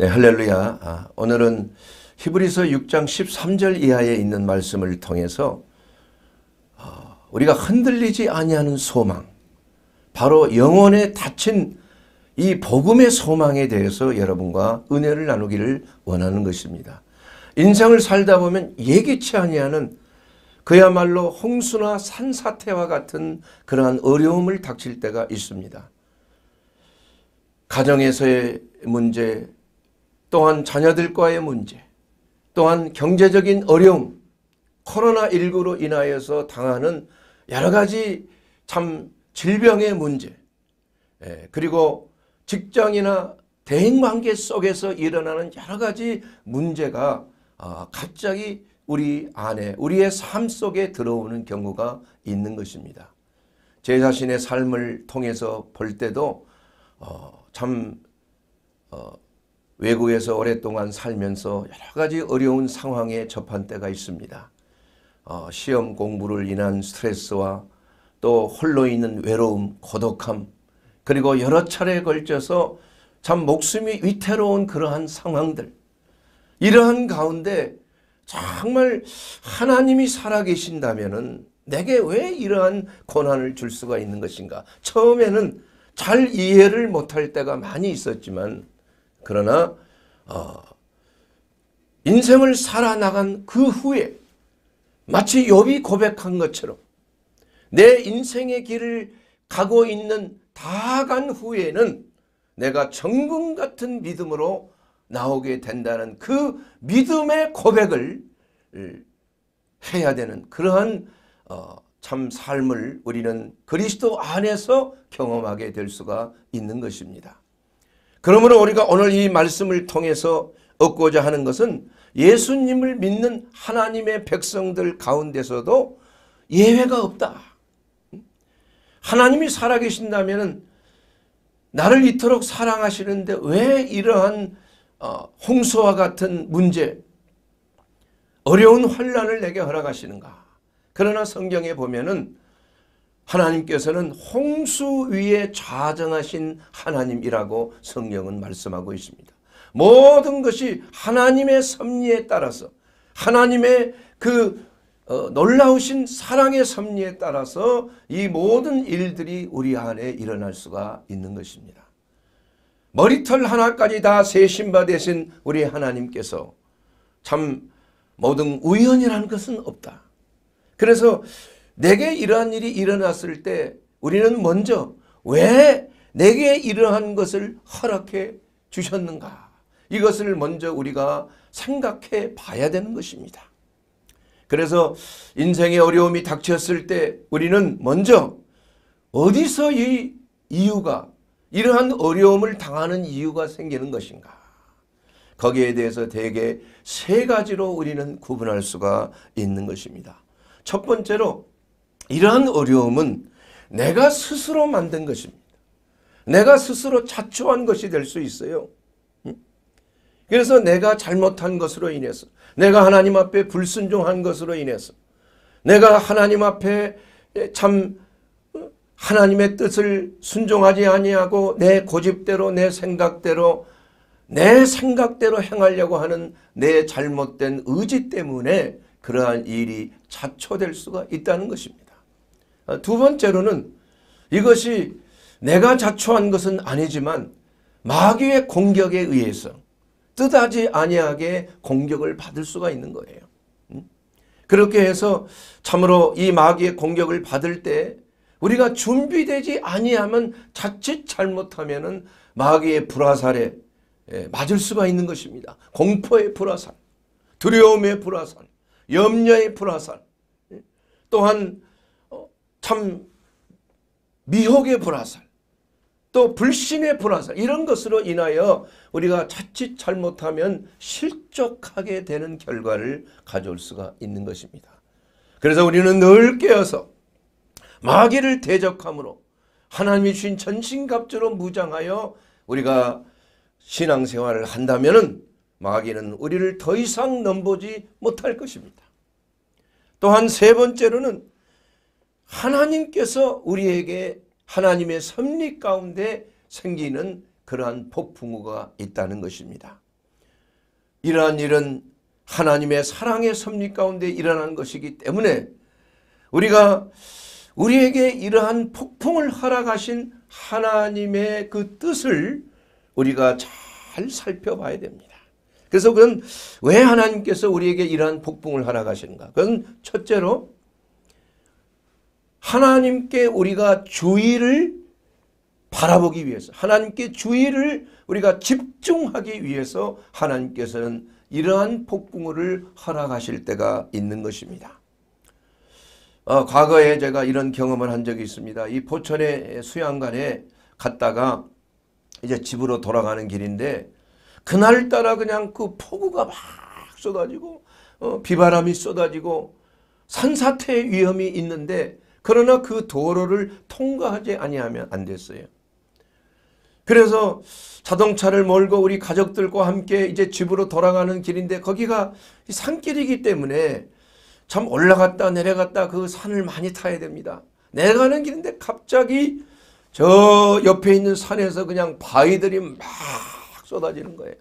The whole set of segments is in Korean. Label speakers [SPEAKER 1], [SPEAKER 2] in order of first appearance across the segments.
[SPEAKER 1] 네, 할렐루야. 아, 오늘은 히브리서 6장 13절 이하에 있는 말씀을 통해서 아, 우리가 흔들리지 아니하는 소망, 바로 영혼에 닫힌 이 복음의 소망에 대해서 여러분과 은혜를 나누기를 원하는 것입니다. 인생을 살다 보면 예기치 아니하는 그야말로 홍수나 산사태와 같은 그러한 어려움을 닥칠 때가 있습니다. 가정에서의 문제, 또한 자녀들과의 문제, 또한 경제적인 어려움, 코로나19로 인하여서 당하는 여러 가지 참 질병의 문제, 예, 그리고 직장이나 대인관계 속에서 일어나는 여러 가지 문제가 아, 갑자기 우리 안에 우리의 삶 속에 들어오는 경우가 있는 것입니다. 제 자신의 삶을 통해서 볼 때도 어, 참 어, 외국에서 오랫동안 살면서 여러 가지 어려운 상황에 접한 때가 있습니다. 어, 시험 공부를 인한 스트레스와 또 홀로 있는 외로움, 고독함, 그리고 여러 차례 걸쳐서 참 목숨이 위태로운 그러한 상황들. 이러한 가운데 정말 하나님이 살아계신다면 내게 왜 이러한 고난을 줄 수가 있는 것인가? 처음에는 잘 이해를 못할 때가 많이 있었지만 그러나 어, 인생을 살아나간 그 후에 마치 욥이 고백한 것처럼 내 인생의 길을 가고 있는 다 간 후에는 내가 정금 같은 믿음으로 나오게 된다는 그 믿음의 고백을 해야 되는 그러한 어, 참 삶을 우리는 그리스도 안에서 경험하게 될 수가 있는 것입니다. 그러므로 우리가 오늘 이 말씀을 통해서 얻고자 하는 것은 예수님을 믿는 하나님의 백성들 가운데서도 예외가 없다. 하나님이 살아계신다면 나를 이토록 사랑하시는데 왜 이러한 어, 홍수와 같은 문제, 어려운 환란을 내게 허락하시는가. 그러나 성경에 보면 은 하나님께서는 홍수 위에 좌정하신 하나님이라고 성경은 말씀하고 있습니다. 모든 것이 하나님의 섭리에 따라서 하나님의 그 어, 놀라우신 사랑의 섭리에 따라서 이 모든 일들이 우리 안에 일어날 수가 있는 것입니다. 머리털 하나까지 다 세신바 되신 우리 하나님께서 참 모든 우연이라는 것은 없다. 그래서 내게 이러한 일이 일어났을 때 우리는 먼저 왜 내게 이러한 것을 허락해 주셨는가? 이것을 먼저 우리가 생각해 봐야 되는 것입니다. 그래서 인생의 어려움이 닥쳤을 때 우리는 먼저 어디서 이 이유가 이러한 어려움을 당하는 이유가 생기는 것인가? 거기에 대해서 대개 세 가지로 우리는 구분할 수가 있는 것입니다. 첫 번째로 이러한 어려움은 내가 스스로 만든 것입니다. 내가 스스로 자초한 것이 될 수 있어요. 그래서 내가 잘못한 것으로 인해서 내가 하나님 앞에 불순종한 것으로 인해서 내가 하나님 앞에 참 하나님의 뜻을 순종하지 아니하고 내 고집대로 내 생각대로 내 생각대로 행하려고 하는 내 잘못된 의지 때문에 그러한 일이 자초될 수가 있다는 것입니다. 어, 두 번째로는 이것이 내가 자초한 것은 아니지만 마귀의 공격에 의해서 뜻하지 아니하게 공격을 받을 수가 있는 거예요. 음? 그렇게 해서 참으로 이 마귀의 공격을 받을 때 우리가 준비되지 아니하면 자칫 잘못하면 은 마귀의 불화살에 예, 맞을 수가 있는 것입니다. 공포의 불화살, 두려움의 불화살, 염려의 불화살, 예, 또한 참 미혹의 불화살 또 불신의 불화살 이런 것으로 인하여 우리가 자칫 잘못하면 실족하게 되는 결과를 가져올 수가 있는 것입니다. 그래서 우리는 늘 깨어서 마귀를 대적함으로 하나님이 주신 전신갑주로 무장하여 우리가 신앙생활을 한다면 마귀는 우리를 더 이상 넘보지 못할 것입니다. 또한 세 번째로는 하나님께서 우리에게 하나님의 섭리 가운데 생기는 그러한 폭풍우가 있다는 것입니다. 이러한 일은 하나님의 사랑의 섭리 가운데 일어난 것이기 때문에 우리가 우리에게 이러한 폭풍을 허락하신 하나님의 그 뜻을 우리가 잘 살펴봐야 됩니다. 그래서 그건 왜 하나님께서 우리에게 이러한 폭풍을 허락하시는가? 그건 첫째로 하나님께 우리가 주의를 바라보기 위해서 하나님께 주의를 우리가 집중하기 위해서 하나님께서는 이러한 폭풍우를 허락하실 때가 있는 것입니다. 어, 과거에 제가 이런 경험을 한 적이 있습니다. 이 포천의 수양관에 갔다가 이제 집으로 돌아가는 길인데 그날따라 그냥 그 폭우가 막 쏟아지고 어, 비바람이 쏟아지고 산사태 위험이 있는데 그러나 그 도로를 통과하지 아니하면 안 됐어요. 그래서 자동차를 몰고 우리 가족들과 함께 이제 집으로 돌아가는 길인데 거기가 산길이기 때문에 참 올라갔다 내려갔다 그 산을 많이 타야 됩니다. 내려가는 길인데 갑자기 저 옆에 있는 산에서 그냥 바위들이 막 쏟아지는 거예요.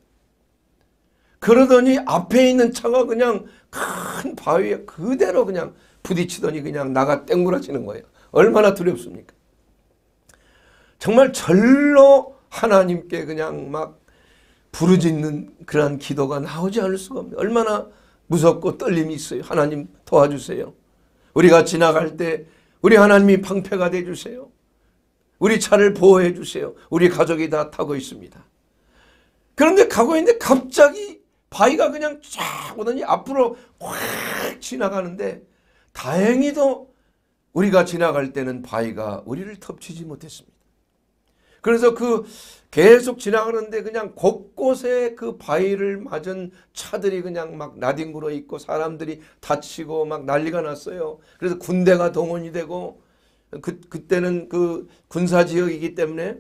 [SPEAKER 1] 그러더니 앞에 있는 차가 그냥 큰 바위에 그대로 그냥 부딪히더니 그냥 나가 땡그라지는 거예요. 얼마나 두렵습니까? 정말 절로 하나님께 그냥 막 부르짖는 그러한 기도가 나오지 않을 수가 없는데 얼마나 무섭고 떨림이 있어요. 하나님 도와주세요. 우리가 지나갈 때 우리 하나님이 방패가 되주세요. 우리 차를 보호해 주세요. 우리 가족이 다 타고 있습니다. 그런데 가고 있는데 갑자기 바위가 그냥 쫙 오더니 앞으로 확 지나가는데 다행히도 우리가 지나갈 때는 바위가 우리를 덮치지 못했습니다. 그래서 그 계속 지나가는데 그냥 곳곳에 그 바위를 맞은 차들이 그냥 막 나뒹굴어 있고 사람들이 다치고 막 난리가 났어요. 그래서 군대가 동원이 되고 그, 그때는 그 군사 지역이기 때문에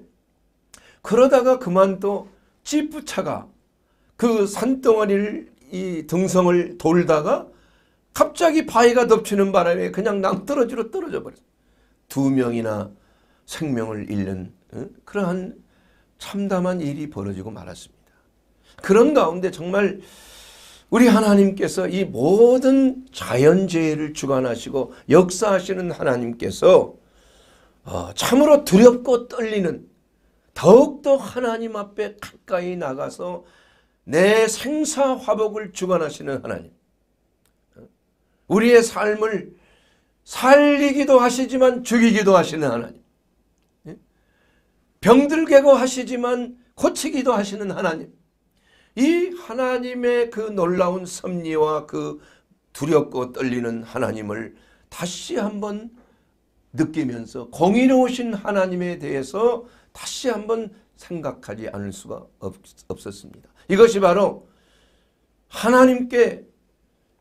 [SPEAKER 1] 그러다가 그만 또 지프차가 그 산덩어리를 이 등성을 돌다가 갑자기 바위가 덮치는 바람에 그냥 낭떠러지로 떨어져 버렸어. 두 명이나 생명을 잃는 응? 그러한 참담한 일이 벌어지고 말았습니다. 그런 가운데 정말 우리 하나님께서 이 모든 자연재해를 주관하시고 역사하시는 하나님께서 어, 참으로 두렵고 떨리는 더욱더 하나님 앞에 가까이 나가서 내 생사화복을 주관하시는 하나님 우리의 삶을 살리기도 하시지만 죽이기도 하시는 하나님. 예? 병들게고 하시지만 고치기도 하시는 하나님. 이 하나님의 그 놀라운 섭리와 그 두렵고 떨리는 하나님을 다시 한번 느끼면서 공의로우신 하나님에 대해서 다시 한번 생각하지 않을 수가 없, 었습니다 이것이 바로 하나님께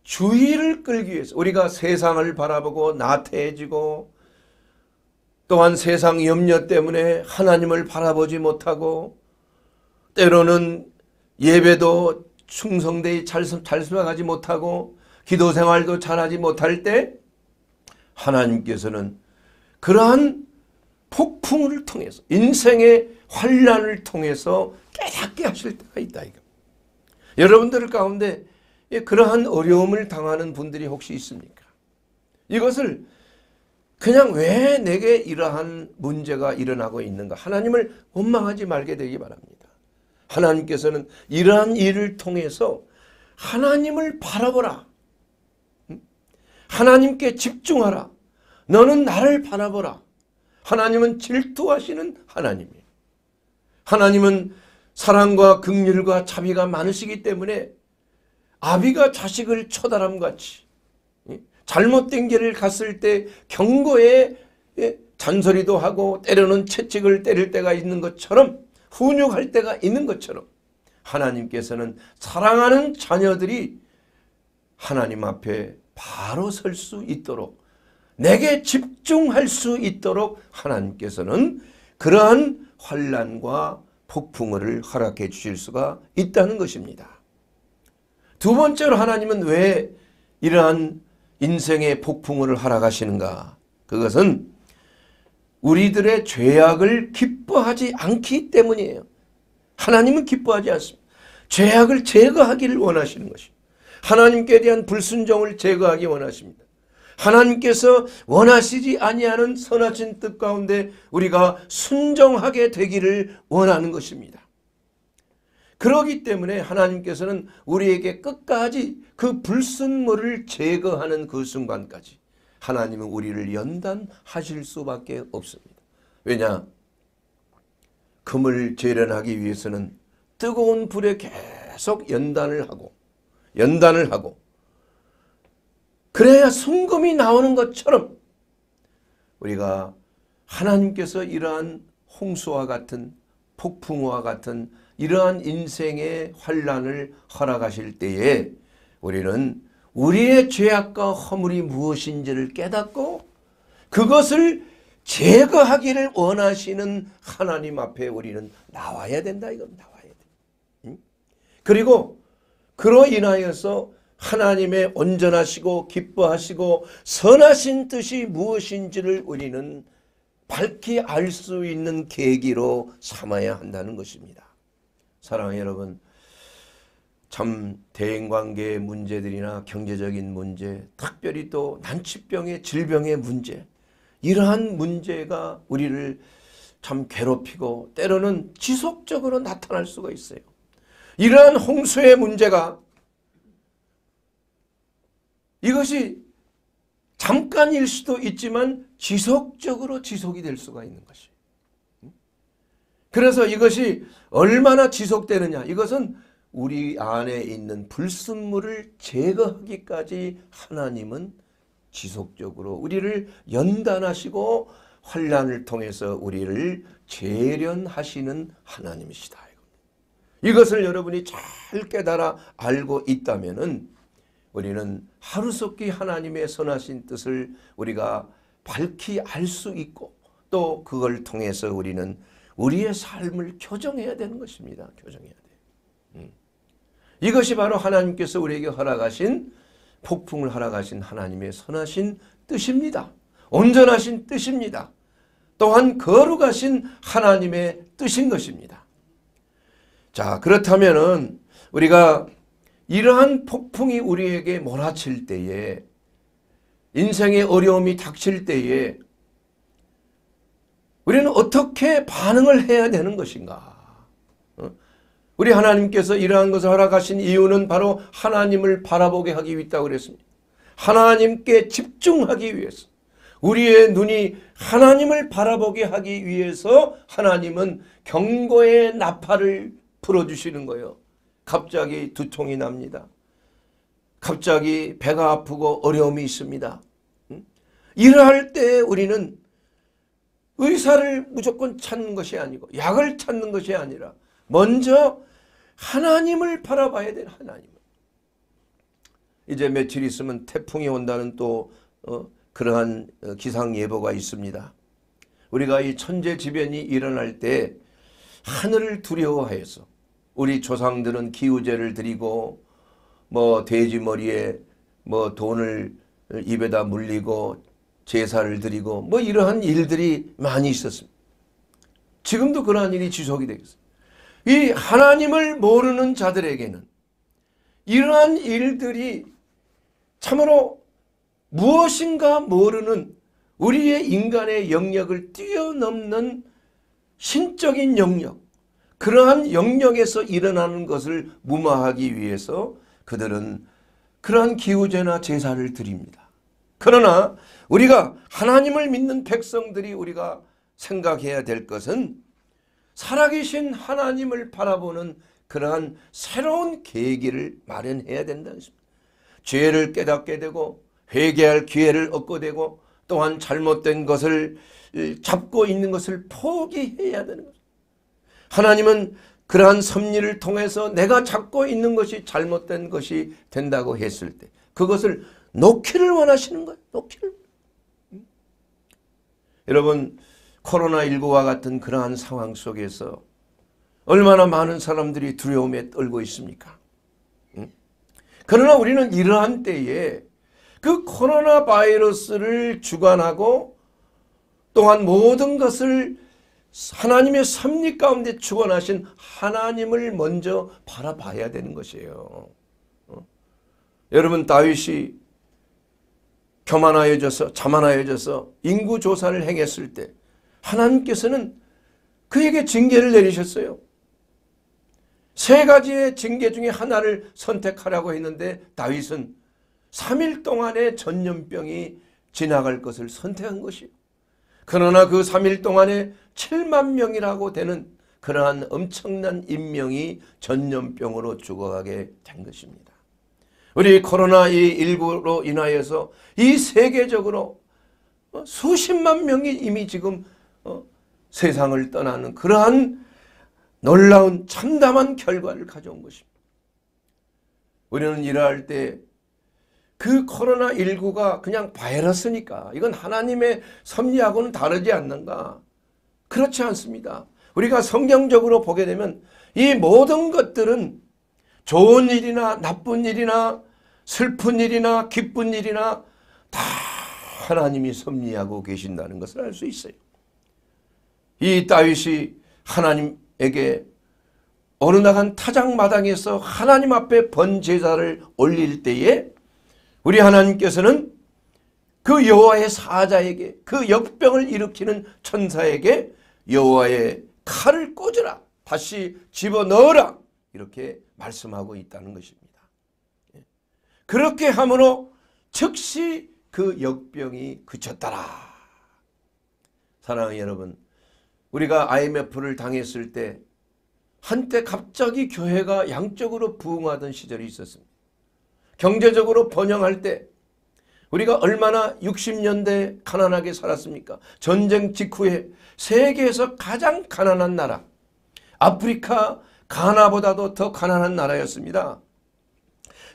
[SPEAKER 1] 주의를 끌기 위해서 우리가 세상을 바라보고 나태해지고 또한 세상 염려 때문에 하나님을 바라보지 못하고 때로는 예배도 충성되이 잘, 수락하지 못하고 기도 생활도 잘하지 못할 때 하나님께서는 그러한 폭풍을 통해서 인생의 환란을 통해서 깨닫게 하실 때가 있다 이거. 여러분들 가운데 예, 그러한 어려움을 당하는 분들이 혹시 있습니까? 이것을 그냥 왜 내게 이러한 문제가 일어나고 있는가? 하나님을 원망하지 말게 되기 바랍니다. 하나님께서는 이러한 일을 통해서 하나님을 바라보라. 하나님께 집중하라. 너는 나를 바라보라. 하나님은 질투하시는 하나님이에요. 하나님은 사랑과 긍휼과 자비가 많으시기 때문에 아비가 자식을 처다람 같이 예? 잘못된 길을 갔을 때 경고에 예? 잔소리도 하고 때려는 채찍을 때릴 때가 있는 것처럼 훈육할 때가 있는 것처럼 하나님께서는 사랑하는 자녀들이 하나님 앞에 바로 설 수 있도록 내게 집중할 수 있도록 하나님께서는 그러한 환란과 폭풍을 허락해 주실 수가 있다는 것입니다. 두 번째로 하나님은 왜 이러한 인생의 폭풍우를 허락하시는가? 그것은 우리들의 죄악을 기뻐하지 않기 때문이에요. 하나님은 기뻐하지 않습니다. 죄악을 제거하기를 원하시는 것입니다. 하나님께 대한 불순종을 제거하기 원하십니다. 하나님께서 원하시지 아니하는 선하신 뜻 가운데 우리가 순종하게 되기를 원하는 것입니다. 그러기 때문에 하나님께서는 우리에게 끝까지 그 불순물을 제거하는 그 순간까지 하나님은 우리를 연단하실 수밖에 없습니다. 왜냐? 금을 재련하기 위해서는 뜨거운 불에 계속 연단을 하고 연단을 하고 그래야 순금이 나오는 것처럼 우리가 하나님께서 이러한 홍수와 같은 폭풍우와 같은 이러한 인생의 환란을 허락하실 때에 우리는 우리의 죄악과 허물이 무엇인지를 깨닫고 그것을 제거하기를 원하시는 하나님 앞에 우리는 나와야 된다. 이건 나와야 돼. 응? 그리고 그로 인하여서 하나님의 온전하시고 기뻐하시고 선하신 뜻이 무엇인지를 우리는 밝히 알 수 있는 계기로 삼아야 한다는 것입니다. 사랑하는 여러분 참 대인관계의 문제들이나 경제적인 문제 특별히 또 난치병의 질병의 문제 이러한 문제가 우리를 참 괴롭히고 때로는 지속적으로 나타날 수가 있어요. 이러한 홍수의 문제가 이것이 잠깐일 수도 있지만 지속적으로 지속이 될 수가 있는 것이에요. 그래서 이것이 얼마나 지속되느냐. 이것은 우리 안에 있는 불순물을 제거하기까지 하나님은 지속적으로 우리를 연단하시고 환란을 통해서 우리를 재련하시는 하나님이시다. 이것을 여러분이 잘 깨달아 알고 있다면 우리는 하루속히 하나님의 선하신 뜻을 우리가 밝히 알 수 있고 또 그걸 통해서 우리는 우리의 삶을 교정해야 되는 것입니다. 교정해야 돼. 음. 이것이 바로 하나님께서 우리에게 허락하신 폭풍을 허락하신 하나님의 선하신 뜻입니다. 온전하신 뜻입니다. 또한 거룩하신 하나님의 뜻인 것입니다. 자, 그렇다면은 우리가 이러한 폭풍이 우리에게 몰아칠 때에 인생의 어려움이 닥칠 때에 우리는 어떻게 반응을 해야 되는 것인가? 어? 우리 하나님께서 이러한 것을 허락하신 이유는 바로 하나님을 바라보게 하기 위다 그랬습니다. 하나님께 집중하기 위해서 우리의 눈이 하나님을 바라보게 하기 위해서 하나님은 경고의 나팔을 불어주시는 거예요. 갑자기 두통이 납니다. 갑자기 배가 아프고 어려움이 있습니다. 일할 때 우리는 의사를 무조건 찾는 것이 아니고 약을 찾는 것이 아니라 먼저 하나님을 바라봐야 될 하나님. 이제 며칠 있으면 태풍이 온다는 또 어, 그러한 어, 기상 예보가 있습니다. 우리가 이 천재지변이 일어날 때 하늘을 두려워하여서 우리 조상들은 기우제를 드리고 뭐 돼지 머리에 뭐 돈을 입에다 물리고 제사를 드리고 뭐 이러한 일들이 많이 있었습니다. 지금도 그러한 일이 지속이 되겠습니다. 이 하나님을 모르는 자들에게는 이러한 일들이 참으로 무엇인가 모르는 우리의 인간의 영역을 뛰어넘는 신적인 영역, 그러한 영역에서 일어나는 것을 무마하기 위해서 그들은 그러한 기우제나 제사를 드립니다. 그러나 우리가 하나님을 믿는 백성들이 우리가 생각해야 될 것은 살아계신 하나님을 바라보는 그러한 새로운 계기를 마련해야 된다는 것입니다. 죄를 깨닫게 되고 회개할 기회를 얻게 되고 또한 잘못된 것을 잡고 있는 것을 포기해야 되는 것입니다. 하나님은 그러한 섭리를 통해서 내가 잡고 있는 것이 잘못된 것이 된다고 했을 때 그것을 놓기를 원하시는 거예요. 놓기를. 여러분 코로나19와 같은 그러한 상황 속에서 얼마나 많은 사람들이 두려움에 떨고 있습니까? 그러나 우리는 이러한 때에 그 코로나 바이러스를 주관하고 또한 모든 것을 하나님의 섭리 가운데 주관하신 하나님을 먼저 바라봐야 되는 것이에요. 어? 여러분 다윗이 교만하여져서 자만하여져서 인구 조사를 행했을 때 하나님께서는 그에게 징계를 내리셨어요. 세 가지의 징계 중에 하나를 선택하라고 했는데 다윗은 3일 동안의 전염병이 지나갈 것을 선택한 것이요. 그러나 그 3일 동안에 7만 명이라고 되는 그러한 엄청난 인명이 전염병으로 죽어가게 된 것입니다. 우리 코로나 1 9로 인하여서 이 세계적으로 어, 수십만 명이 이미 지금 어, 세상을 떠나는 그러한 놀라운 참담한 결과를 가져온 것입니다. 우리는 일할 때 그 코로나19가 그냥 바이러스니까 이건 하나님의 섭리하고는 다르지 않는가? 그렇지 않습니다. 우리가 성경적으로 보게 되면 이 모든 것들은 좋은 일이나 나쁜 일이나 슬픈 일이나 기쁜 일이나 다 하나님이 섭리하고 계신다는 것을 알 수 있어요. 이 다윗이 하나님에게 어느 나간 타작마당에서 하나님 앞에 번제사를 올릴 때에 우리 하나님께서는 그 여호와의 사자에게 그 역병을 일으키는 천사에게 여호와의 칼을 꽂으라 다시 집어넣어라 이렇게 말씀하고 있다는 것입니다. 그렇게 함으로 즉시 그 역병이 그쳤더라. 사랑하는 여러분, 우리가 IMF를 당했을 때 한때 갑자기 교회가 양적으로 부흥하던 시절이 있었습니다. 경제적으로 번영할 때 우리가 얼마나 60년대 가난하게 살았습니까? 전쟁 직후에 세계에서 가장 가난한 나라 아프리카 가나보다도 더 가난한 나라였습니다.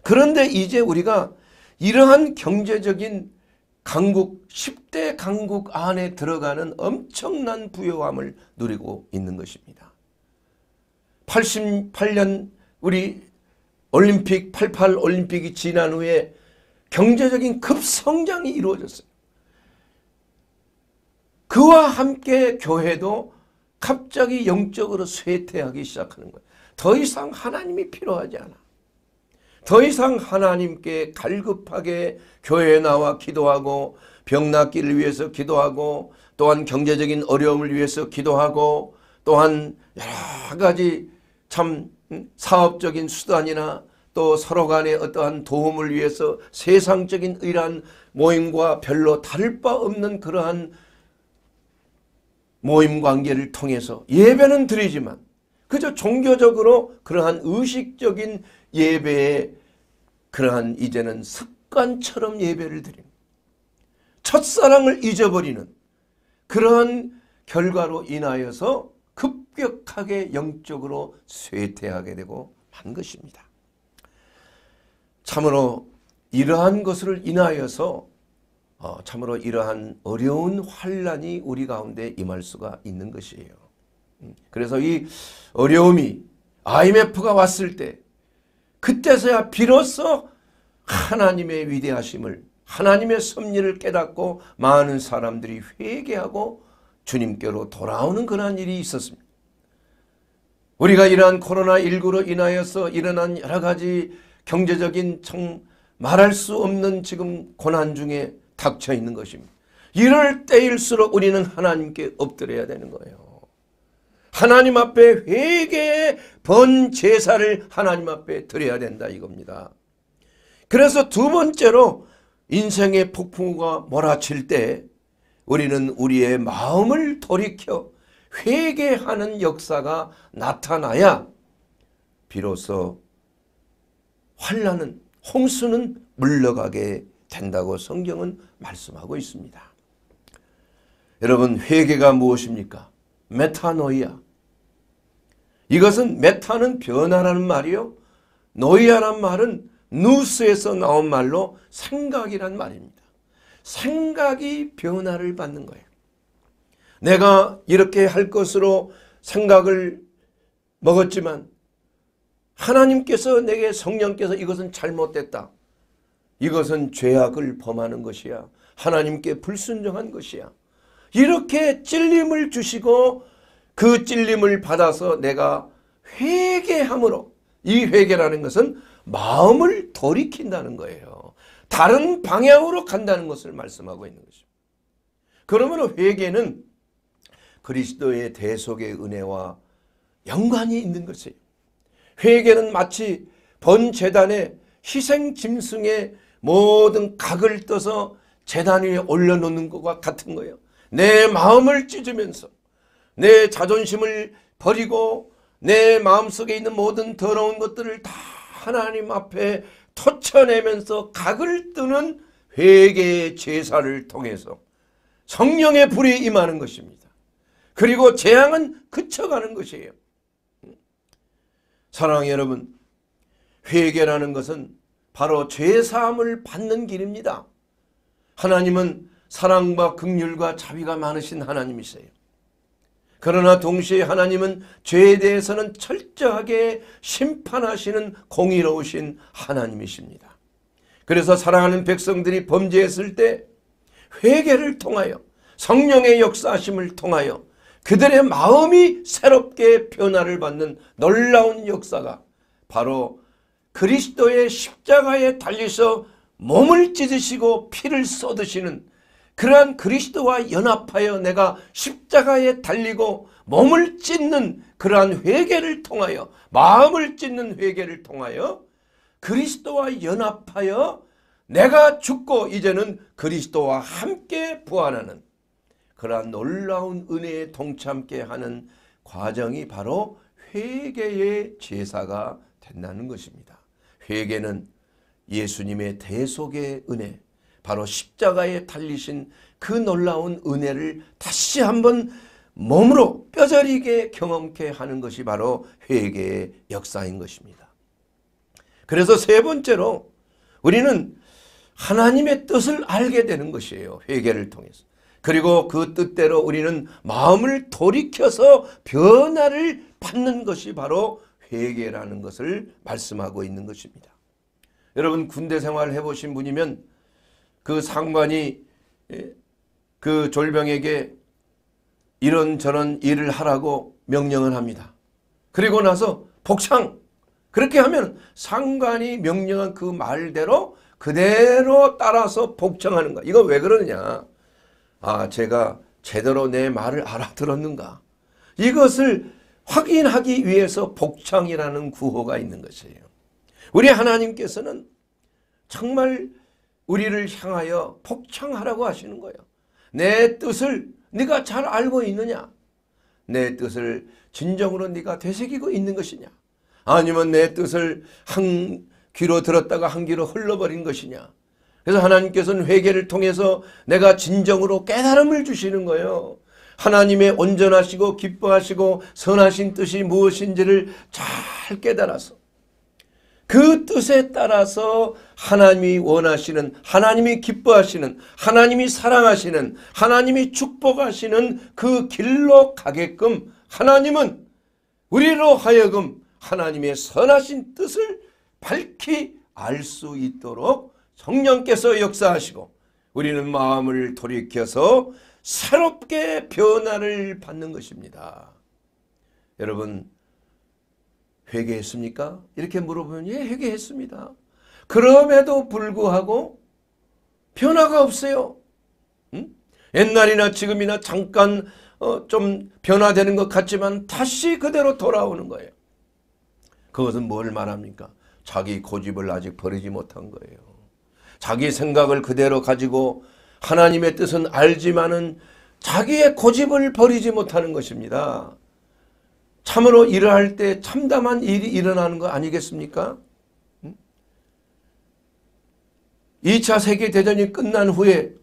[SPEAKER 1] 그런데 이제 우리가 이러한 경제적인 강국 10대 강국 안에 들어가는 엄청난 부여함을 누리고 있는 것입니다. 88년 우리 올림픽 88 올림픽이 지난 후에 경제적인 급성장이 이루어졌어요. 그와 함께 교회도 갑자기 영적으로 쇠퇴하기 시작하는 거예요. 더 이상 하나님이 필요하지 않아. 더 이상 하나님께 갈급하게 교회에 나와 기도하고 병낫기를 위해서 기도하고 또한 경제적인 어려움을 위해서 기도하고 또한 여러 가지 참 음, 사업적인 수단이나 또 서로 간의 어떠한 도움을 위해서 세상적인 이러한 모임과 별로 다를 바 없는 그러한 모임 관계를 통해서 예배는 드리지만 그저 종교적으로 그러한 의식적인 예배에 그러한 이제는 습관처럼 예배를 드립니 첫사랑을 잊어버리는 그러한 결과로 인하여서 급격하게 영적으로 쇠퇴하게 되고 한 것입니다. 참으로 이러한 것을 인하여서 어, 참으로 이러한 어려운 환란이 우리 가운데 임할 수가 있는 것이에요. 그래서 이 어려움이 IMF가 왔을 때 그때서야 비로소 하나님의 위대하심을 하나님의 섭리를 깨닫고 많은 사람들이 회개하고 주님께로 돌아오는 그런 일이 있었습니다. 우리가 이러한 코로나19로 인하여서 일어난 여러 가지 경제적인 참 말할 수 없는 지금 고난 중에 닥쳐 있는 것입니다. 이럴 때일수록 우리는 하나님께 엎드려야 되는 거예요. 하나님 앞에 회개의 번 제사를 하나님 앞에 드려야 된다 이겁니다. 그래서 두 번째로 인생의 폭풍우가 몰아칠 때 우리는 우리의 마음을 돌이켜 회개하는 역사가 나타나야 비로소 환란은 홍수는 물러가게 된다고 성경은 말씀하고 있습니다. 여러분 회개가 무엇입니까? 메타노이아 이것은 메타는 변화라는 말이요. 노이아란 말은 누스에서 나온 말로 생각이란 말입니다. 생각이 변화를 받는 거예요. 내가 이렇게 할 것으로 생각을 먹었지만 하나님께서 내게 성령께서 이것은 잘못됐다. 이것은 죄악을 범하는 것이야. 하나님께 불순종한 것이야. 이렇게 찔림을 주시고 그 찔림을 받아서 내가 회개함으로 이 회개라는 것은 마음을 돌이킨다는 거예요. 다른 방향으로 간다는 것을 말씀하고 있는 것입니다. 그러므로 회개는 그리스도의 대속의 은혜와 연관이 있는 것이에요. 회개는 마치 번재단의 희생 짐승의 모든 각을 떠서 재단 위에 올려놓는 것과 같은 거예요. 내 마음을 찢으면서 내 자존심을 버리고 내 마음속에 있는 모든 더러운 것들을 다 하나님 앞에 터쳐내면서 각을 뜨는 회개의 제사를 통해서 성령의 불이 임하는 것입니다. 그리고 재앙은 그쳐가는 것이에요. 사랑하 여러분 회개라는 것은 바로 죄사함을 받는 길입니다. 하나님은 사랑과 극률과 자비가 많으신 하나님이세요. 그러나 동시에 하나님은 죄에 대해서는 철저하게 심판하시는 공의로우신 하나님이십니다. 그래서 사랑하는 백성들이 범죄했을 때 회개를 통하여 성령의 역사심을 통하여 그들의 마음이 새롭게 변화를 받는 놀라운 역사가 바로 그리스도의 십자가에 달려서 몸을 찢으시고 피를 쏟으시는 그러한 그리스도와 연합하여 내가 십자가에 달리고 몸을 찢는 그러한 회개를 통하여 마음을 찢는 회개를 통하여 그리스도와 연합하여 내가 죽고 이제는 그리스도와 함께 부활하는 그러한 놀라운 은혜에 동참케 하는 과정이 바로 회개의 제사가 된다는 것입니다. 회개는 예수님의 대속의 은혜 바로 십자가에 달리신 그 놀라운 은혜를 다시 한번 몸으로 뼈저리게 경험케 하는 것이 바로 회개의 역사인 것입니다. 그래서 세 번째로 우리는 하나님의 뜻을 알게 되는 것이에요. 회개를 통해서. 그리고 그 뜻대로 우리는 마음을 돌이켜서 변화를 받는 것이 바로 회개라는 것을 말씀하고 있는 것입니다. 여러분 군대 생활 해보신 분이면 그 상관이 예, 그 졸병에게 이런저런 일을 하라고 명령을 합니다. 그리고 나서 복창 그렇게 하면 상관이 명령한 그 말대로 그대로 따라서 복창하는 거야. 이건 왜 그러느냐. 아 제가 제대로 내 말을 알아들었는가. 이것을 확인하기 위해서 복창이라는 구호가 있는 것이에요. 우리 하나님께서는 정말 우리를 향하여 폭창하라고 하시는 거예요. 내 뜻을 네가 잘 알고 있느냐? 내 뜻을 진정으로 네가 되새기고 있는 것이냐? 아니면 내 뜻을 한 귀로 들었다가 한 귀로 흘러버린 것이냐? 그래서 하나님께서는 회개를 통해서 내가 진정으로 깨달음을 주시는 거예요. 하나님의 온전하시고 기뻐하시고 선하신 뜻이 무엇인지를 잘 깨달아서 그 뜻에 따라서 하나님이 원하시는, 하나님이 기뻐하시는, 하나님이 사랑하시는, 하나님이 축복하시는 그 길로 가게끔 하나님은 우리로 하여금 하나님의 선하신 뜻을 밝히 알 수 있도록 성령께서 역사하시고 우리는 마음을 돌이켜서 새롭게 변화를 받는 것입니다. 여러분 회개했습니까? 이렇게 물어보면 예 회개했습니다. 그럼에도 불구하고 변화가 없어요. 음? 옛날이나 지금이나 잠깐 어, 좀 변화되는 것 같지만 다시 그대로 돌아오는 거예요. 그것은 뭘 말합니까? 자기 고집을 아직 버리지 못한 거예요. 자기 생각을 그대로 가지고 하나님의 뜻은 알지만은 자기의 고집을 버리지 못하는 것입니다. 참으로 일을 할 때 참담한 일이 일어나는 거 아니겠습니까? 2차 세계대전이 끝난 후에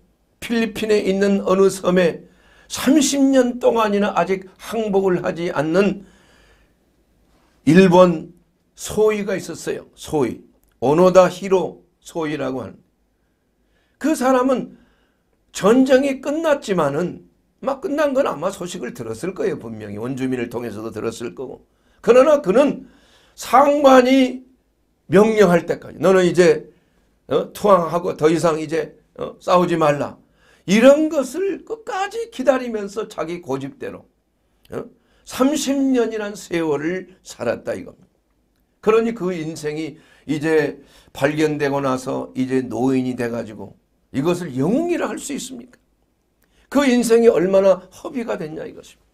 [SPEAKER 1] 필리핀에 있는 어느 섬에 30년 동안이나 아직 항복을 하지 않는 일본 소위가 있었어요. 소위. 오노다 히로 소위라고 하는. 그 사람은 전쟁이 끝났지만은 막 끝난 건 아마 소식을 들었을 거예요. 분명히 원주민을 통해서도 들었을 거고. 그러나 그는 상관이 명령할 때까지 너는 이제 어? 투항하고 더 이상 이제 어? 싸우지 말라. 이런 것을 끝까지 기다리면서 자기 고집대로 어? 30년이란 세월을 살았다 이겁니다. 그러니 그 인생이 이제 발견되고 나서 이제 노인이 돼가지고 이것을 영웅이라 할 수 있습니까? 그 인생이 얼마나 허비가 됐냐 이것입니다.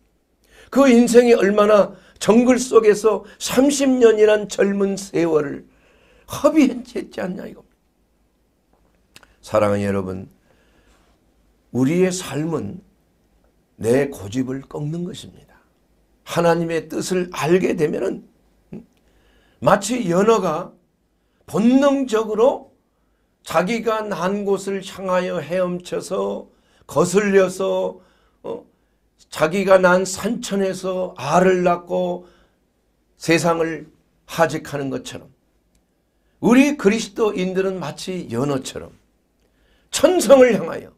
[SPEAKER 1] 그 인생이 얼마나 정글 속에서 30년이란 젊은 세월을 허비했지 않냐 이겁니다. 사랑하는 여러분 우리의 삶은 내 고집을 꺾는 것입니다. 하나님의 뜻을 알게 되면 은 마치 연어가 본능적으로 자기가 난 곳을 향하여 헤엄쳐서 거슬려서 어? 자기가 난 산천에서 알을 낳고 세상을 하직하는 것처럼 우리 그리스도인들은 마치 연어처럼 천성을 향하여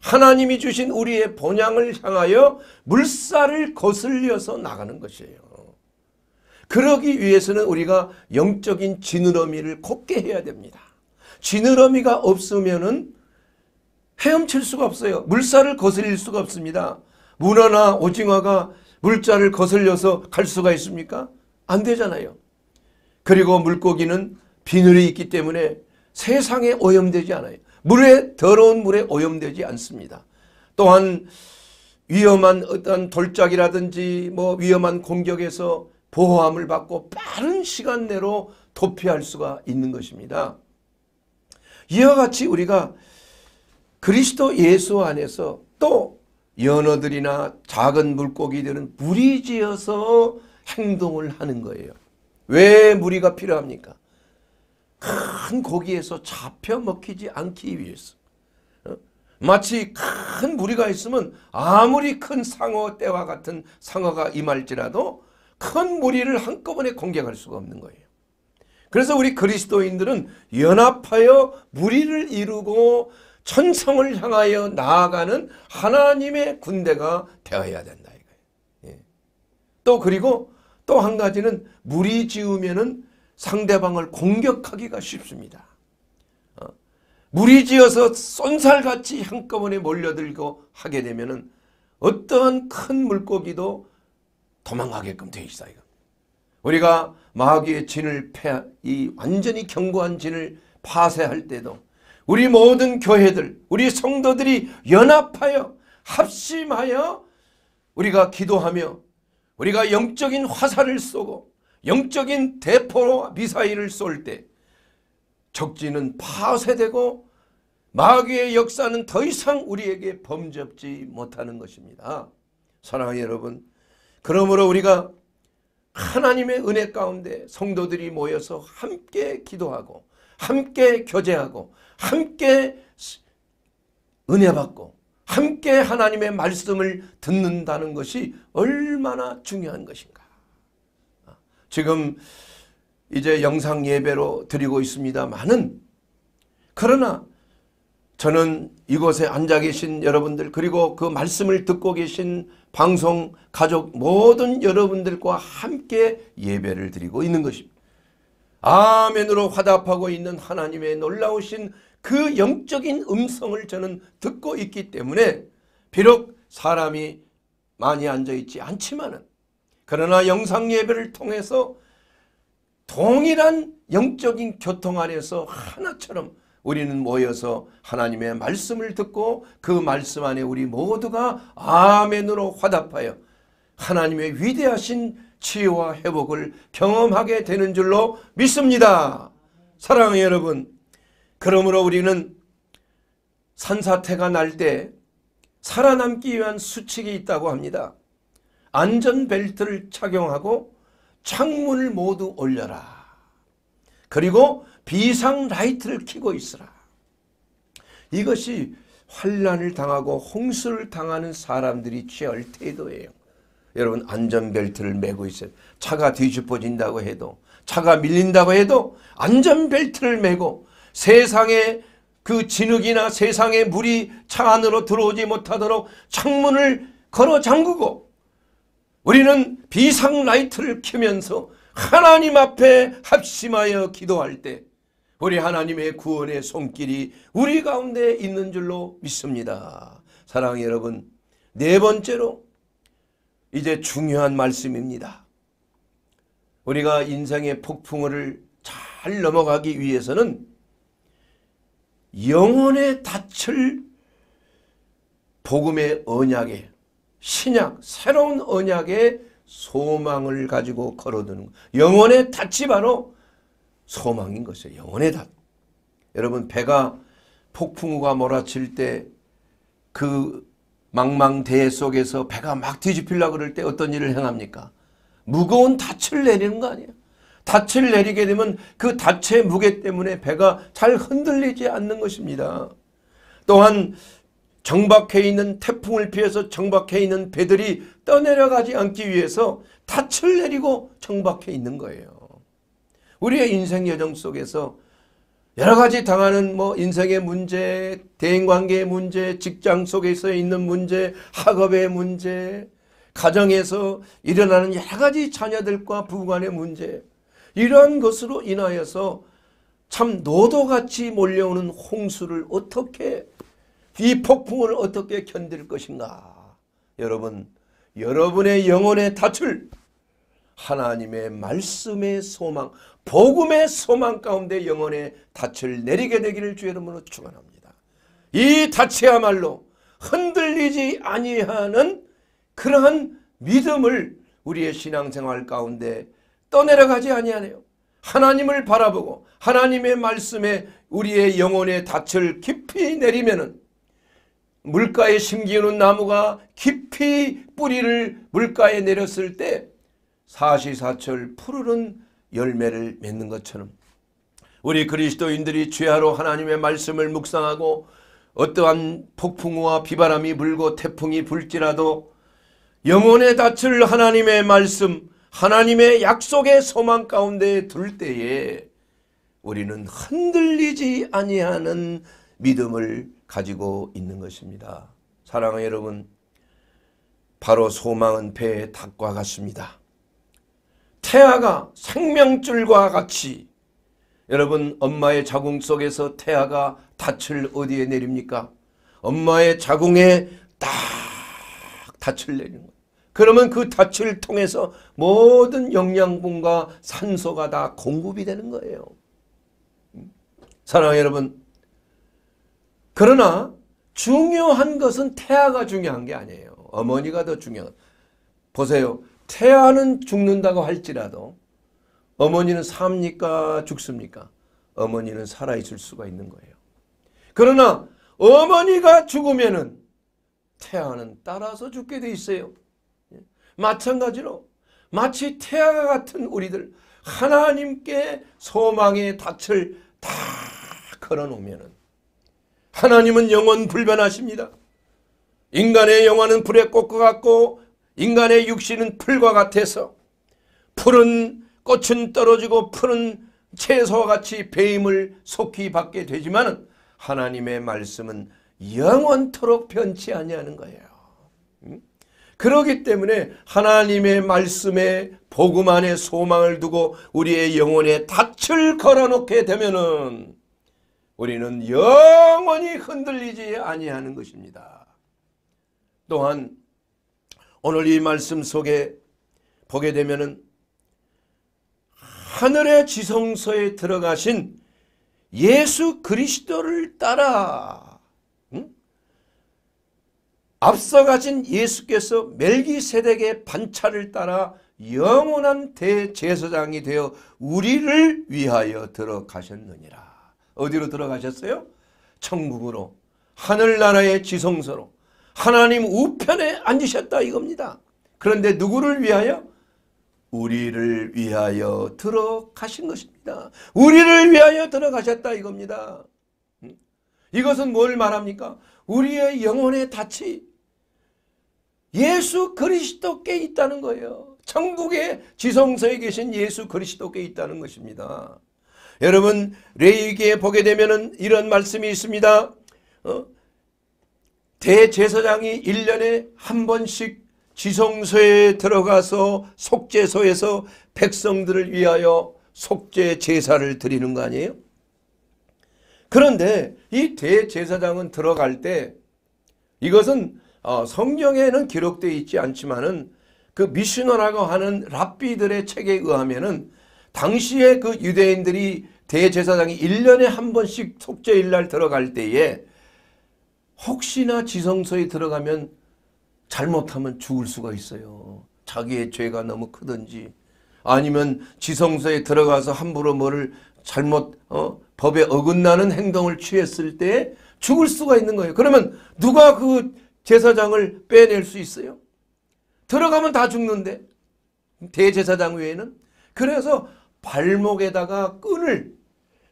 [SPEAKER 1] 하나님이 주신 우리의 본향을 향하여 물살을 거슬려서 나가는 것이에요. 그러기 위해서는 우리가 영적인 지느러미를 곱게 해야 됩니다. 지느러미가 없으면 헤엄칠 수가 없어요. 물살을 거슬릴 수가 없습니다. 문어나 오징어가 물자를 거슬려서 갈 수가 있습니까? 안 되잖아요. 그리고 물고기는 비늘이 있기 때문에 세상에 오염되지 않아요. 물에 더러운 물에 오염되지 않습니다. 또한 위험한 어떤 돌짝이라든지 뭐 위험한 공격에서 보호함을 받고 빠른 시간 내로 도피할 수가 있는 것입니다. 이와 같이 우리가 그리스도 예수 안에서 또 연어들이나 작은 물고기들은 무리 지어서 행동을 하는 거예요. 왜 무리가 필요합니까? 큰 고기에서 잡혀 먹히지 않기 위해서. 어? 마치 큰 무리가 있으면 아무리 큰 상어 떼와 같은 상어가 임할지라도 큰 무리를 한꺼번에 공격할 수가 없는 거예요. 그래서 우리 그리스도인들은 연합하여 무리를 이루고 천성을 향하여 나아가는 하나님의 군대가 되어야 된다 이거예요. 예. 또 그리고 또 한 가지는 무리 지으면은 상대방을 공격하기가 쉽습니다. 어. 무리 지어서 쏜살같이 한꺼번에 몰려들고 하게 되면은 어떠한 큰 물고기도 도망가게끔 돼 있어 이거. 우리가 마귀의 진을 패, 이 완전히 견고한 진을 파쇄할 때도 우리 모든 교회들, 우리 성도들이 연합하여 합심하여 우리가 기도하며 우리가 영적인 화살을 쏘고 영적인 대포로 미사일을 쏠 때 적지는 파쇄되고 마귀의 역사는 더 이상 우리에게 범접지 못하는 것입니다. 사랑하는 여러분 그러므로 우리가 하나님의 은혜 가운데 성도들이 모여서 함께 기도하고 함께 교제하고 함께 은혜 받고 함께 하나님의 말씀을 듣는다는 것이 얼마나 중요한 것인가. 아, 지금 이제 영상 예배로 드리고 있습니다만은 그러나 저는 이곳에 앉아 계신 여러분들 그리고 그 말씀을 듣고 계신 방송 가족 모든 여러분들과 함께 예배를 드리고 있는 것입니다. 아멘으로 화답하고 있는 하나님의 놀라우신 그 영적인 음성을 저는 듣고 있기 때문에 비록 사람이 많이 앉아있지 않지만은 그러나 영상 예배를 통해서 동일한 영적인 교통 안에서 하나처럼 우리는 모여서 하나님의 말씀을 듣고 그 말씀 안에 우리 모두가 아멘으로 화답하여 하나님의 위대하신 치유와 회복을 경험하게 되는 줄로 믿습니다. 사랑하 여러분 그러므로 우리는 산사태가 날 때 살아남기 위한 수칙이 있다고 합니다. 안전벨트를 착용하고 창문을 모두 올려라. 그리고 비상 라이트를 켜고 있으라. 이것이 환란을 당하고 홍수를 당하는 사람들이 취할 태도예요. 여러분 안전벨트를 매고 있어요. 차가 뒤집어진다고 해도 차가 밀린다고 해도 안전벨트를 매고 세상에그 진흙이나 세상의 물이 창 안으로 들어오지 못하도록 창문을 걸어 잠그고 우리는 비상 라이트를 켜면서 하나님 앞에 합심하여 기도할 때 우리 하나님의 구원의 손길이 우리 가운데 있는 줄로 믿습니다. 사랑하 여러분 네 번째로 이제 중요한 말씀입니다. 우리가 인생의 폭풍을 잘 넘어가기 위해서는 영혼의 닻을 복음의 언약에 신약 새로운 언약의 소망을 가지고 걸어두는 영혼의 닻이 바로 소망인 것이에요. 영혼의 닻. 여러분 배가 폭풍우가 몰아칠 때 그 망망대해 속에서 배가 막 뒤집히려고 그럴 때 어떤 일을 행합니까? 무거운 닻을 내리는 거 아니에요. 닻을 내리게 되면 그 닻의 무게 때문에 배가 잘 흔들리지 않는 것입니다. 또한 정박해 있는 태풍을 피해서 정박해 있는 배들이 떠내려가지 않기 위해서 닻을 내리고 정박해 있는 거예요. 우리의 인생 여정 속에서 여러 가지 당하는 뭐 인생의 문제, 대인관계의 문제, 직장 속에서 있는 문제, 학업의 문제, 가정에서 일어나는 여러 가지 자녀들과 부부간의 문제, 이러한 것으로 인하여서 참 노도같이 몰려오는 홍수를 어떻게 이 폭풍을 어떻게 견딜 것인가 여러분 여러분의 영혼에 닻을 하나님의 말씀의 소망 복음의 소망 가운데 영혼에 닻을 내리게 되기를 주의 이름으로 축원합니다. 이 닻이야말로 흔들리지 아니하는 그러한 믿음을 우리의 신앙생활 가운데 떠내려가지 아니하네요. 하나님을 바라보고 하나님의 말씀에 우리의 영혼의 닻을 깊이 내리면은 물가에 심기는 나무가 깊이 뿌리를 물가에 내렸을 때 사시사철 푸르른 열매를 맺는 것처럼 우리 그리스도인들이 죄하로 하나님의 말씀을 묵상하고 어떠한 폭풍우와 비바람이 불고 태풍이 불지라도 영혼의 닻을 하나님의 말씀 하나님의 약속의 소망 가운데 둘 때에 우리는 흔들리지 아니하는 믿음을 가지고 있는 것입니다. 사랑하는 여러분, 바로 소망은 배의 닭과 같습니다. 태아가 생명줄과 같이 여러분 엄마의 자궁 속에서 태아가 닻을 어디에 내립니까? 엄마의 자궁에 딱 닻을 내리는 거 그러면 그 닻을 통해서 모든 영양분과 산소가 다 공급이 되는 거예요. 음? 사랑하는 여러분 그러나 중요한 것은 태아가 중요한 게 아니에요. 어머니가 더 중요한 보세요. 태아는 죽는다고 할지라도 어머니는 삽니까 죽습니까? 어머니는 살아있을 수가 있는 거예요. 그러나 어머니가 죽으면 태아는 따라서 죽게 돼 있어요. 마찬가지로 마치 태아와 같은 우리들 하나님께 소망의 닻을 다 걸어놓으면 하나님은 영원 불변하십니다. 인간의 영화는 불의 꽃과 같고 인간의 육신은 풀과 같아서 풀은 꽃은 떨어지고 풀은 채소와 같이 배임을 속히 받게 되지만 하나님의 말씀은 영원토록 변치 아니하는 거야. 그러기 때문에 하나님의 말씀에 복음 안에 소망을 두고 우리의 영혼에 닻을 걸어놓게 되면은 우리는 영원히 흔들리지 아니하는 것입니다. 또한 오늘 이 말씀 속에 보게 되면은 하늘의 지성소에 들어가신 예수 그리스도를 따라 앞서가신 예수께서 멜기세덱의 반차를 따라 영원한 대제사장이 되어 우리를 위하여 들어가셨느니라. 어디로 들어가셨어요? 천국으로 하늘나라의 지성소로 하나님 우편에 앉으셨다 이겁니다. 그런데 누구를 위하여? 우리를 위하여 들어가신 것입니다. 우리를 위하여 들어가셨다 이겁니다. 이것은 뭘 말합니까? 우리의 영혼의 다치 예수 그리스도께 있다는 거예요. 천국의 지성소에 계신 예수 그리스도께 있다는 것입니다. 여러분 레위기에 보게 되면 이런 말씀이 있습니다. 어? 대제사장이 1년에 한 번씩 지성소에 들어가서 속죄소에서 백성들을 위하여 속죄 제사를 드리는 거 아니에요? 그런데 이 대제사장은 들어갈 때 이것은 어, 성경에는 기록되어 있지 않지만은 그미슈노라고 하는 랍비들의 책에 의하면은 당시에 그 유대인들이 대제사장이 1년에 한 번씩 속죄일날 들어갈 때에 혹시나 지성소에 들어가면 잘못하면 죽을 수가 있어요. 자기의 죄가 너무 크든지 아니면 지성소에 들어가서 함부로 뭐를 잘못 어, 법에 어긋나는 행동을 취했을 때 죽을 수가 있는 거예요. 그러면 누가 그 제사장을 빼낼 수 있어요? 들어가면 다 죽는데 대제사장 외에는 그래서 발목에다가 끈을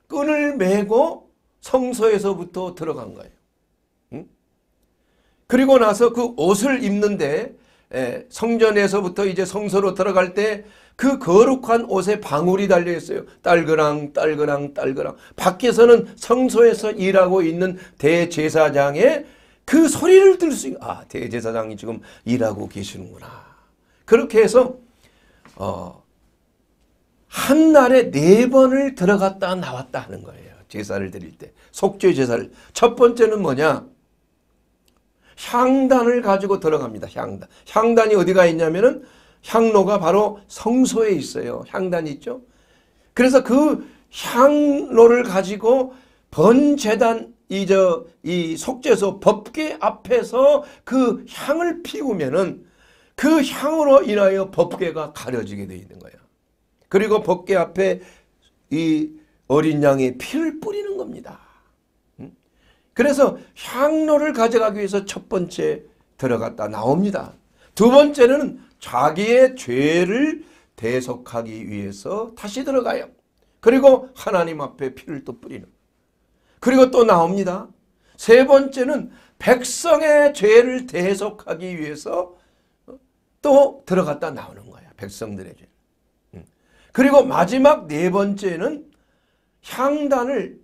[SPEAKER 1] 끈을 매고 성소에서부터 들어간 거예요. 그리고 나서 그 옷을 입는데 성전에서부터 이제 성소로 들어갈 때 그 거룩한 옷에 방울이 달려있어요. 딸그랑 딸그랑 딸그랑 밖에서는 성소에서 일하고 있는 대제사장의 그 소리를 들수 있는 아 대제사장이 지금 일하고 계시는구나. 그렇게 해서 어, 한 날에 네 번을 들어갔다 나왔다 하는 거예요. 제사를 드릴 때. 속죄 제사를. 첫 번째는 뭐냐? 향단을 가지고 들어갑니다. 향단. 향단이 어디가 있냐면은 향로가 바로 성소에 있어요. 향단이 있죠. 그래서 그 향로를 가지고 번제단 이 저이 이 속죄소 법궤 앞에서 그 향을 피우면은 그 향으로 인하여 법궤가 가려지게 되어 있는 거예요 그리고 법궤 앞에 이 어린 양의 피를 뿌리는 겁니다. 그래서 향로를 가져가기 위해서 첫 번째 들어갔다 나옵니다. 두 번째는 자기의 죄를 대속하기 위해서 다시 들어가요. 그리고 하나님 앞에 피를 또 뿌리는 그리고 또 나옵니다. 세 번째는 백성의 죄를 대속하기 위해서 또 들어갔다 나오는 거야. 백성들의 죄. 음. 그리고 마지막 네 번째는 향단을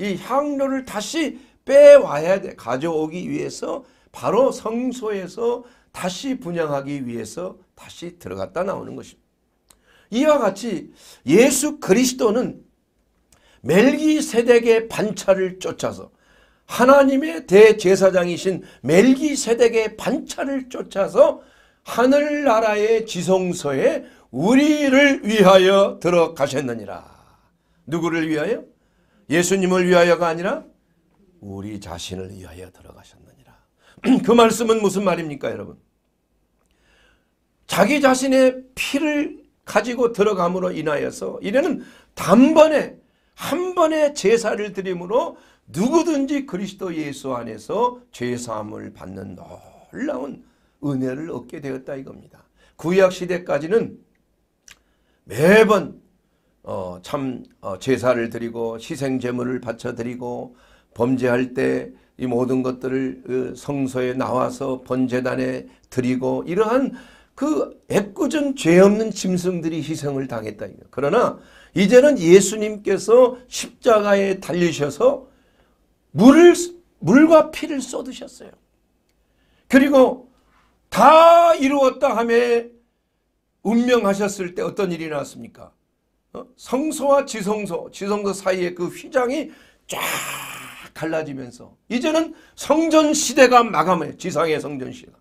[SPEAKER 1] 이 향료를 다시 빼와야 돼. 가져오기 위해서 바로 성소에서 다시 분양하기 위해서 다시 들어갔다 나오는 것입니다. 이와 같이 예수 그리스도는 멜기세덱의 반차를 쫓아서 하나님의 대제사장이신 멜기세덱의 반차를 쫓아서 하늘나라의 지성서에 우리를 위하여 들어가셨느니라. 누구를 위하여? 예수님을 위하여가 아니라 우리 자신을 위하여 들어가셨느니라. 그 말씀은 무슨 말입니까 여러분? 자기 자신의 피를 가지고 들어감으로 인하여서 이래는 단번에 한번의 제사를 드림으로 누구든지 그리스도 예수 안에서 죄사함을 받는 놀라운 은혜를 얻게 되었다 이겁니다. 구약 시대까지는 매번 어, 참 어, 제사를 드리고 희생 제물을 바쳐 드리고 범죄할 때 이 모든 것들을 어, 성소에 나와서 번제단에 드리고 이러한 그 애꿎은 죄 없는 짐승들이 희생을 당했다. 그러나 이제는 예수님께서 십자가에 달리셔서 물을 물과 피를 쏟으셨어요. 그리고 다 이루었다 함에 운명하셨을 때 어떤 일이 나왔습니까? 어? 성소와 지성소, 지성소 사이에 그 휘장이 쫙 갈라지면서 이제는 성전 시대가 마감해 지상의 성전 시대가.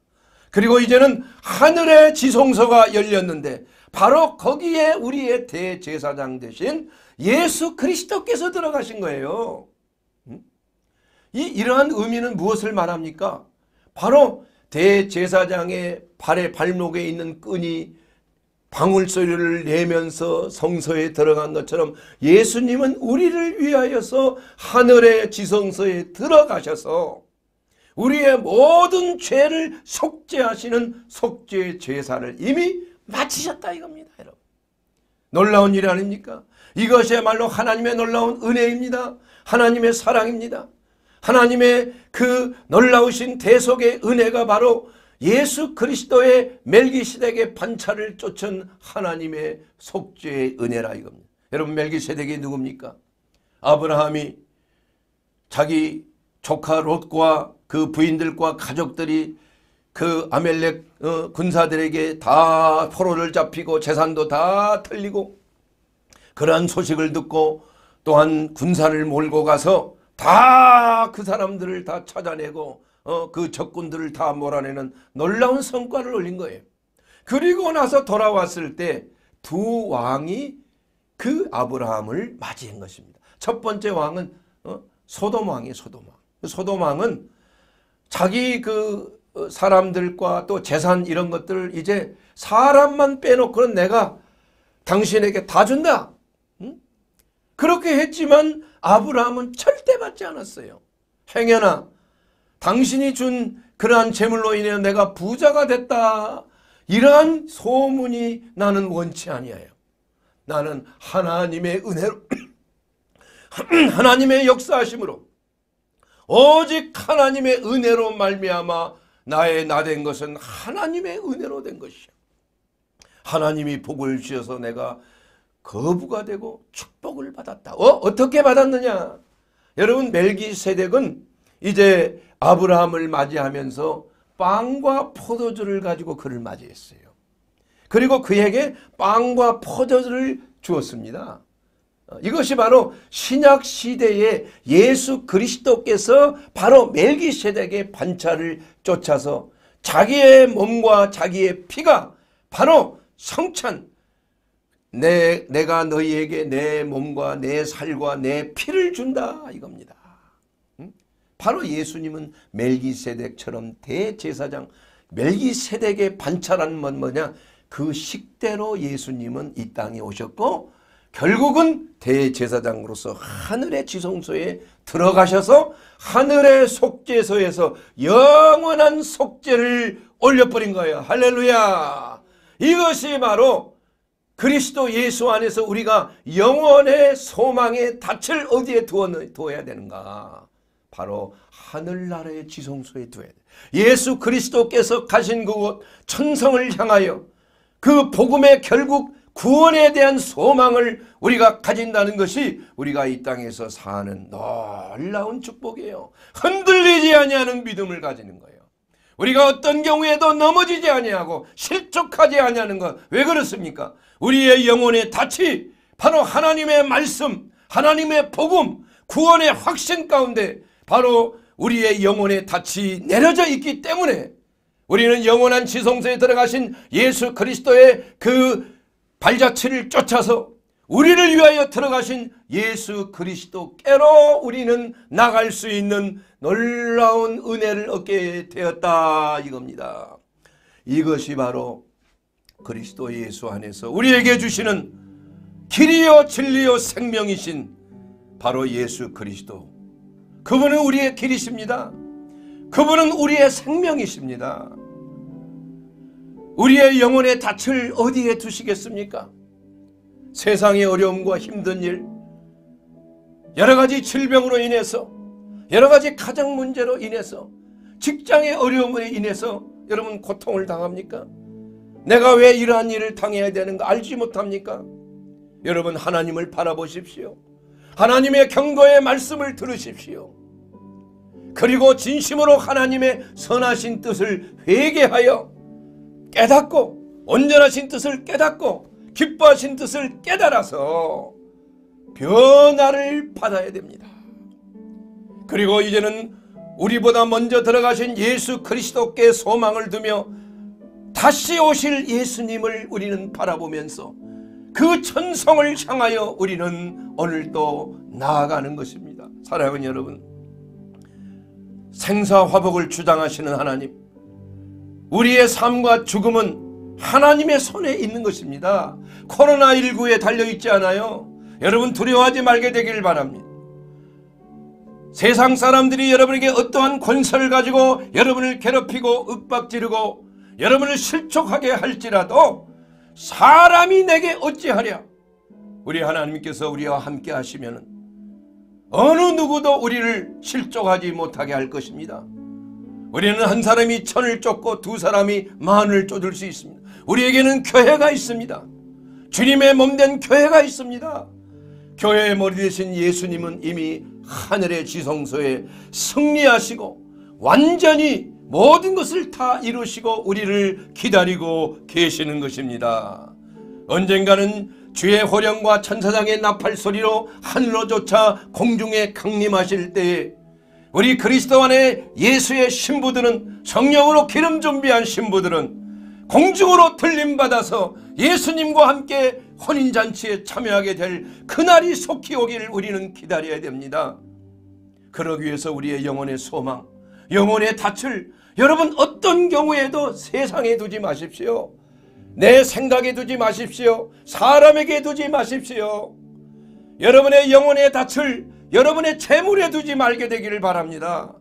[SPEAKER 1] 그리고 이제는 하늘의 지성소가 열렸는데 바로 거기에 우리의 대제사장 되신 예수 그리스도께서 들어가신 거예요. 음? 이 이러한 의미는 무엇을 말합니까? 바로 대제사장의 발에 발목에 있는 끈이 방울소리를 내면서 성소에 들어간 것처럼 예수님은 우리를 위하여서 하늘의 지성소에 들어가셔서 우리의 모든 죄를 속죄하시는 속죄 제사를 이미 마치셨다 이겁니다, 여러분. 놀라운 일 아닙니까? 이것이야말로 하나님의 놀라운 은혜입니다. 하나님의 사랑입니다. 하나님의 그 놀라우신 대속의 은혜가 바로 예수 그리스도의 멜기세덱의 반차를 쫓은 하나님의 속죄의 은혜라 이겁니다. 여러분 멜기세덱이 누굽니까? 아브라함이 자기 조카 롯과 그 부인들과 가족들이 그 아멜렉 어, 군사들에게 다 포로를 잡히고 재산도 다 털리고 그러한 소식을 듣고 또한 군사를 몰고 가서 다 그 사람들을 다 찾아내고 어, 그 적군들을 다 몰아내는 놀라운 성과를 올린 거예요. 그리고 나서 돌아왔을 때 두 왕이 그 아브라함을 맞이한 것입니다. 첫 번째 왕은 어, 소돔 왕이 에요 소돔 왕. 그 소돔 왕은 자기 그 어, 사람들과 또 재산 이런 것들을 이제 사람만 빼놓고는 내가 당신에게 다 준다. 그렇게 했지만 아브라함은 절대 받지 않았어요. 행여나 당신이 준 그러한 재물로 인해 내가 부자가 됐다. 이러한 소문이 나는 원치 아니하여. 나는 하나님의 은혜로 하나님의 역사하심으로 오직 하나님의 은혜로 말미암아 나의 나 된 것은 하나님의 은혜로 된 것이야. 하나님이 복을 주셔서 내가 거부가 되고 축복을 받았다. 어? 어떻게 받았느냐? 여러분 멜기세덱은 이제 아브라함을 맞이하면서 빵과 포도주를 가지고 그를 맞이했어요. 그리고 그에게 빵과 포도주를 주었습니다. 어, 이것이 바로 신약 시대의 예수 그리스도께서 바로 멜기세덱의 반차를 쫓아서 자기의 몸과 자기의 피가 바로 성찬 내, 내가 너희에게 내 몸과 내 살과 내 피를 준다 이겁니다. 바로 예수님은 멜기세덱처럼 대제사장 멜기세덱의 반차라는 건 뭐냐 그 식대로 예수님은 이 땅에 오셨고 결국은 대제사장으로서 하늘의 지성소에 들어가셔서 하늘의 속죄소에서 영원한 속죄를 올려버린 거예요. 할렐루야. 이것이 바로 그리스도 예수 안에서 우리가 영원의 소망의 닻을 어디에 두어야 되는가? 바로 하늘나라의 지성소에 두어야 돼. 예수 그리스도께서 가신 그곳 천성을 향하여 그 복음의 결국 구원에 대한 소망을 우리가 가진다는 것이 우리가 이 땅에서 사는 놀라운 축복이에요. 흔들리지 아니하는 믿음을 가지는 거예요. 우리가 어떤 경우에도 넘어지지 아니하고 실족하지 아니하는 것. 왜 그렇습니까? 우리의 영혼의 닻이 바로 하나님의 말씀, 하나님의 복음, 구원의 확신 가운데 바로 우리의 영혼의 닻이 내려져 있기 때문에 우리는 영원한 지성소에 들어가신 예수 그리스도의 그 발자취를 쫓아서 우리를 위하여 들어가신 예수 그리스도께로 우리는 나갈 수 있는 놀라운 은혜를 얻게 되었다 이겁니다. 이것이 바로 그리스도 예수 안에서 우리에게 주시는 길이요 진리요 생명이신 바로 예수 그리스도 그분은 우리의 길이십니다. 그분은 우리의 생명이십니다. 우리의 영혼의 닻을 어디에 두시겠습니까? 세상의 어려움과 힘든 일, 여러 가지 질병으로 인해서, 여러 가지 가정 문제로 인해서, 직장의 어려움으로 인해서 여러분 고통을 당합니까? 내가 왜 이러한 일을 당해야 되는가 알지 못합니까? 여러분 하나님을 바라보십시오. 하나님의 경고의 말씀을 들으십시오. 그리고 진심으로 하나님의 선하신 뜻을 회개하여 깨닫고 온전하신 뜻을 깨닫고 기뻐하신 뜻을 깨달아서 변화를 받아야 됩니다. 그리고 이제는 우리보다 먼저 들어가신 예수 그리스도께 소망을 두며 다시 오실 예수님을 우리는 바라보면서 그 천성을 향하여 우리는 오늘도 나아가는 것입니다. 사랑하는 여러분 생사화복을 주장하시는 하나님 우리의 삶과 죽음은 하나님의 손에 있는 것입니다. 코로나19에 달려있지 않아요. 여러분 두려워하지 말게 되길 바랍니다. 세상 사람들이 여러분에게 어떠한 권세를 가지고 여러분을 괴롭히고 윽박지르고 여러분을 실족하게 할지라도 사람이 내게 어찌하랴 우리 하나님께서 우리와 함께 하시면 어느 누구도 우리를 실족하지 못하게 할 것입니다. 우리는 한 사람이 천을 쫓고 두 사람이 만을 쫓을 수 있습니다. 우리에게는 교회가 있습니다. 주님의 몸 된 교회가 있습니다. 교회의 머리 대신 예수님은 이미 하늘의 지성소에 승리하시고 완전히 모든 것을 다 이루시고 우리를 기다리고 계시는 것입니다. 언젠가는 주의 호령과 천사장의 나팔 소리로 하늘로조차 공중에 강림하실 때에 우리 그리스도 안에 예수의 신부들은 성령으로 기름 준비한 신부들은 공중으로 들림받아서 예수님과 함께 혼인잔치에 참여하게 될 그날이 속히 오기를 우리는 기다려야 됩니다. 그러기 위해서 우리의 영혼의 소망, 영혼의 닻을 여러분 어떤 경우에도 세상에 두지 마십시오. 내 생각에 두지 마십시오. 사람에게 두지 마십시오. 여러분의 영혼의 닻을 여러분의 재물에 두지 말게 되기를 바랍니다.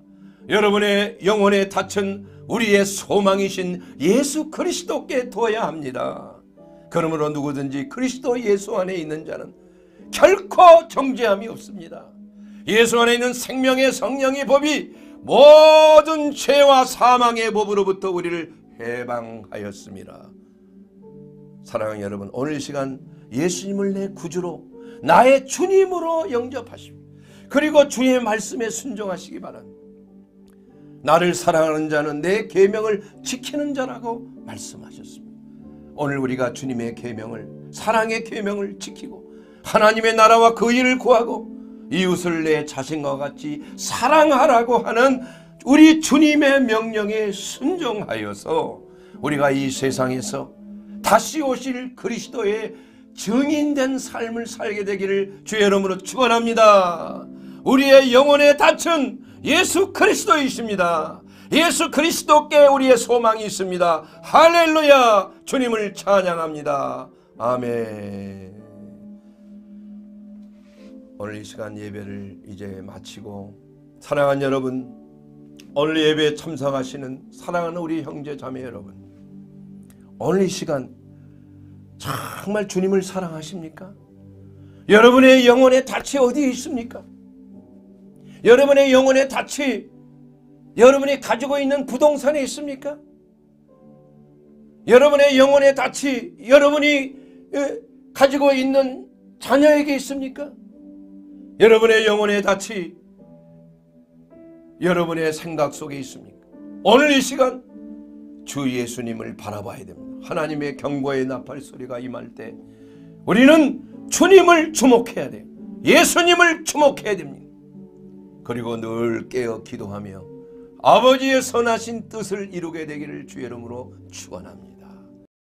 [SPEAKER 1] 여러분의 영혼에 닫힌 우리의 소망이신 예수 그리스도께 둬야 합니다. 그러므로 누구든지 그리스도 예수 안에 있는 자는 결코 정죄함이 없습니다. 예수 안에 있는 생명의 성령의 법이 모든 죄와 사망의 법으로부터 우리를 해방하였습니다. 사랑하는 여러분 오늘 시간 예수님을 내 구주로 나의 주님으로 영접하십시오. 그리고 주의 말씀에 순종하시기 바랍니다. 나를 사랑하는 자는 내 계명을 지키는 자라고 말씀하셨습니다. 오늘 우리가 주님의 계명을 사랑의 계명을 지키고 하나님의 나라와 그 일을 구하고 이웃을 내 자신과 같이 사랑하라고 하는 우리 주님의 명령에 순종하여서 우리가 이 세상에서 다시 오실 그리스도의 증인된 삶을 살게 되기를 주의 이름으로 축원합니다. 우리의 영혼의 닻은 예수 그리스도이십니다. 예수 그리스도께 우리의 소망이 있습니다. 할렐루야! 주님을 찬양합니다. 아멘. 오늘 이 시간 예배를 이제 마치고 사랑하 여러분, 오늘 예배에 참석하시는 사랑하는 우리 형제 자매 여러분, 오늘 이 시간 정말 주님을 사랑하십니까? 여러분의 영혼의 닻이 어디 있습니까? 여러분의 영혼의 닻이 여러분이 가지고 있는 부동산에 있습니까? 여러분의 영혼의 닻이 여러분이 가지고 있는 자녀에게 있습니까? 여러분의 영혼의 닻이 여러분의 생각 속에 있습니까? 오늘 이 시간 주 예수님을 바라봐야 됩니다. 하나님의 경고의 나팔 소리가 임할 때 우리는 주님을 주목해야 돼요. 예수님을 주목해야 됩니다. 그리고 늘 깨어 기도하며 아버지의 선하신 뜻을 이루게 되기를 주의 이름으로 축원합니다.